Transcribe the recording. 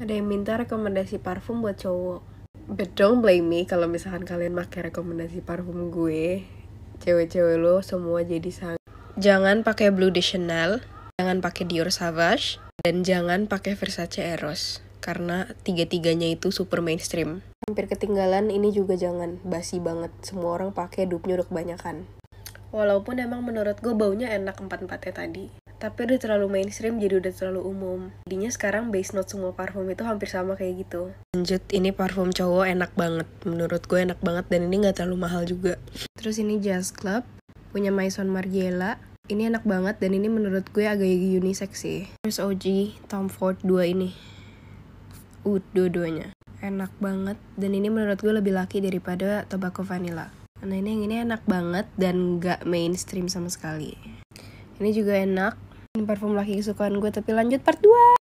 ada yang minta rekomendasi parfum buat cowok but don't blame me kalau misalkan kalian pakai rekomendasi parfum gue cewek-cewek lo semua jadi sang jangan pakai Blue de Chanel jangan pakai Dior Savage dan jangan pakai Versace Eros karena tiga-tiganya itu super mainstream hampir ketinggalan ini juga jangan basi banget semua orang pakai dupnya udah kebanyakan walaupun emang menurut gue baunya enak empat empatnya tadi tapi udah terlalu mainstream jadi udah terlalu umum. Jadinya sekarang base note semua parfum itu hampir sama kayak gitu. Lanjut, ini parfum cowok enak banget. Menurut gue enak banget dan ini nggak terlalu mahal juga. Terus ini Jazz Club, punya Maison Margiela. Ini enak banget dan ini menurut gue agak unisex sih. Terus OG Tom Ford dua ini. Uh, dua-duanya. Enak banget dan ini menurut gue lebih laki daripada Tobacco Vanilla. Nah ini yang ini enak banget dan nggak mainstream sama sekali. Ini juga enak, ini parfum laki kesukaan gue tapi lanjut part 2.